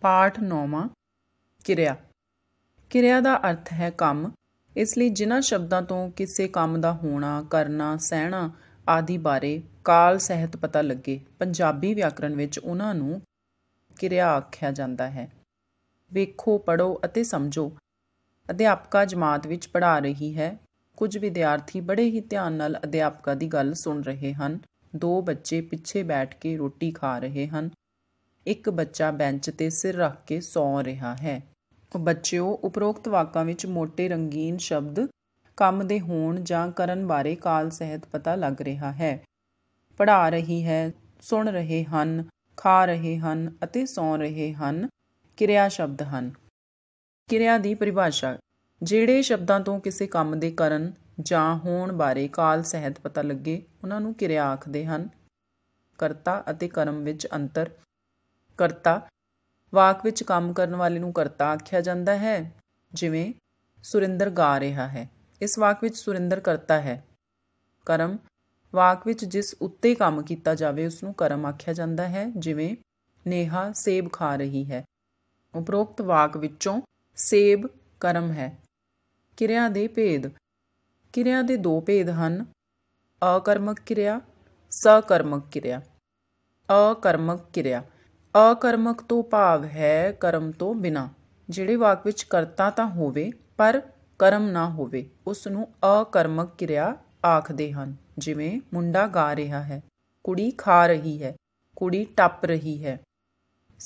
ਪਾਠ 9ਵਾਂ ਕਿਰਿਆ ਕਿਰਿਆ ਦਾ ਅਰਥ ਹੈ ਕੰਮ ਇਸ ਲਈ ਜਿਨ੍ਹਾਂ ਸ਼ਬਦਾਂ ਤੋਂ ਕਿਸੇ ਕੰਮ ਦਾ ਹੋਣਾ ਕਰਨਾ ਸਹਿਣਾ ਆਦਿ ਬਾਰੇ ਕਾਲ ਸਹਿਤ ਪਤਾ ਲੱਗੇ ਪੰਜਾਬੀ ਵਿਆਕਰਣ ਵਿੱਚ ਉਹਨਾਂ ਨੂੰ ਕਿਰਿਆ ਆਖਿਆ ਜਾਂਦਾ ਹੈ ਵੇਖੋ ਪੜੋ ਅਤੇ ਸਮਝੋ ਅਧਿਆਪਕਾ ਜਮਾਤ ਵਿੱਚ ਪੜਾ ਰਹੀ ਹੈ ਕੁਝ ਵਿਦਿਆਰਥੀ ਬੜੇ ਹੀ ਧਿਆਨ ਨਾਲ ਅਧਿਆਪਕਾ ਦੀ ਗੱਲ ਸੁਣ ਰਹੇ ਹਨ ਦੋ ਬੱਚੇ ਪਿੱਛੇ ਬੈਠ ਕੇ ਰੋਟੀ ਖਾ ਰਹੇ ਹਨ ਇੱਕ ਬੱਚਾ ਬੈਂਚ ਤੇ ਸਿਰ ਰੱਖ ਕੇ ਸੌਂ ਰਿਹਾ ਹੈ ਬੱਚਿਓ ਉਪਰੋਕਤ ਵਾਕਾਂ ਵਿੱਚ ਮੋٹے ਰੰਗੀਨ ਸ਼ਬਦ ਕੰਮ ਦੇ ਹੋਣ ਜਾਂ ਕਰਨ ਬਾਰੇ ਕਾਲ ਸਹਿਤ ਪਤਾ ਲੱਗ ਰਿਹਾ ਹੈ ਪੜਾ ਰਹੀ ਹੈ ਸੁਣ ਰਹੇ ਹਨ ਖਾ ਰਹੇ ਹਨ ਅਤੇ ਸੌਂ ਰਹੇ ਹਨ ਕਿਰਿਆ ਸ਼ਬਦ ਹਨ ਕਿਰਿਆ ਦੀ ਪਰਿਭਾਸ਼ਾ ਜਿਹੜੇ ਸ਼ਬਦਾਂ ਤੋਂ ਕਿਸੇ ਕੰਮ ਦੇ ਕਰਨ ਜਾਂ ਹੋਣ ਬਾਰੇ ਕਾਲ ਸਹਿਤ ਪਤਾ ਲੱਗੇ ਉਹਨਾਂ ਨੂੰ ਕਿਰਿਆ ਆਖਦੇ ਹਨ ਕਰਤਾ ਅਤੇ ਕਰਮ ਵਿੱਚ ਅੰਤਰ ਕਰਤਾ ਵਾਕ ਵਿੱਚ ਕੰਮ ਕਰਨ ਵਾਲੇ ਨੂੰ ਕਰਤਾ ਆਖਿਆ ਜਾਂਦਾ ਹੈ ਜਿਵੇਂ ਸੁਰਿੰਦਰ ਗਾ ਰਿਹਾ ਹੈ ਇਸ ਵਾਕ ਵਿੱਚ ਸੁਰਿੰਦਰ ਕਰਤਾ ਹੈ ਕਰਮ ਵਾਕ ਵਿੱਚ ਜਿਸ ਉੱਤੇ ਕੰਮ ਕੀਤਾ ਜਾਵੇ ਉਸ ਨੂੰ ਕਰਮ ਆਖਿਆ ਜਾਂਦਾ ਹੈ ਜਿਵੇਂ ਨੇਹਾ ਸੇਬ ਖਾ ਰਹੀ ਹੈ ਉਪਰੋਕਤ ਵਾਕ ਵਿੱਚੋਂ ਸੇਬ ਕਰਮ ਹੈ ਕਿਰਿਆ ਦੇ ਭੇਦ ਕਿਰਿਆ ਦੇ ਦੋ ਭੇਦ ਹਨ ਅਕਰਮਕ ਕਿਰਿਆ ਸਕਰਮਕ ਕਿਰਿਆ ਅਕਰਮਕ ਕਿਰਿਆ ਅਕਰਮਕ ਤੋਂ ਭਾਵ ਹੈ ਕਰਮ ਤੋਂ ਬਿਨਾ ਜਿਹੜੇ ਵਾਕ ਵਿੱਚ ਕਰਤਾ ਤਾਂ ਹੋਵੇ ਪਰ ਕਰਮ ਨਾ ਹੋਵੇ ਉਸ ਨੂੰ ਅਕਰਮਕ ਕਿਰਿਆ ਆਖਦੇ ਹਨ ਜਿਵੇਂ ਮੁੰਡਾ ਗਾ ਰਿਹਾ ਹੈ ਕੁੜੀ ਖਾ ਰਹੀ ਹੈ ਕੁੜੀ ਟੱਪ ਰਹੀ ਹੈ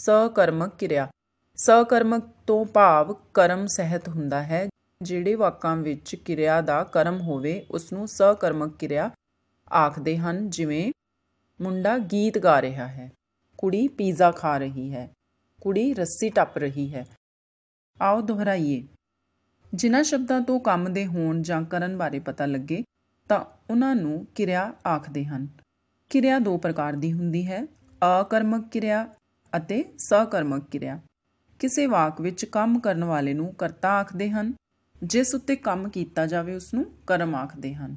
ਸਕਰਮਕ ਕਿਰਿਆ ਸਕਰਮਕ ਤੋਂ ਭਾਵ ਕਰਮ ਸਹਿਤ ਹੁੰਦਾ ਹੈ ਜਿਹੜੇ ਵਾਕਾਂ ਵਿੱਚ ਕਿਰਿਆ ਦਾ ਕਰਮ ਹੋਵੇ ਉਸ ਨੂੰ ਸਕਰਮਕ ਕਿਰਿਆ ਆਖਦੇ ਹਨ ਜਿਵੇਂ ਮੁੰਡਾ ਗੀਤ ਗਾ ਰਿਹਾ ਹੈ ਕੁੜੀ ਪੀਜ਼ਾ ਖਾ ਰਹੀ ਹੈ ਕੁੜੀ ਰੱਸੀ ਟੱਪ ਰਹੀ ਹੈ ਆਓ ਦੁਹਰਾਈਏ ਜਿਨ੍ਹਾਂ ਸ਼ਬਦਾਂ ਤੋਂ ਕੰਮ ਦੇ ਹੋਣ ਜਾਂ ਕਰਨ ਬਾਰੇ ਪਤਾ ਲੱਗੇ ਤਾਂ ਉਹਨਾਂ ਨੂੰ ਕਿਰਿਆ ਆਖਦੇ ਹਨ ਕਿਰਿਆ ਦੋ ਪ੍ਰਕਾਰ ਦੀ ਹੁੰਦੀ ਹੈ ਅਕਰਮਕ ਕਿਰਿਆ ਅਤੇ ਸਕਰਮਕ ਕਿਰਿਆ ਕਿਸੇ ਵਾਕ ਵਿੱਚ ਕੰਮ ਕਰਨ ਵਾਲੇ ਨੂੰ ਕਰਤਾ ਆਖਦੇ ਹਨ ਜਿਸ ਉੱਤੇ ਕੰਮ ਕੀਤਾ ਜਾਵੇ ਉਸ ਨੂੰ ਕਰਮ ਆਖਦੇ ਹਨ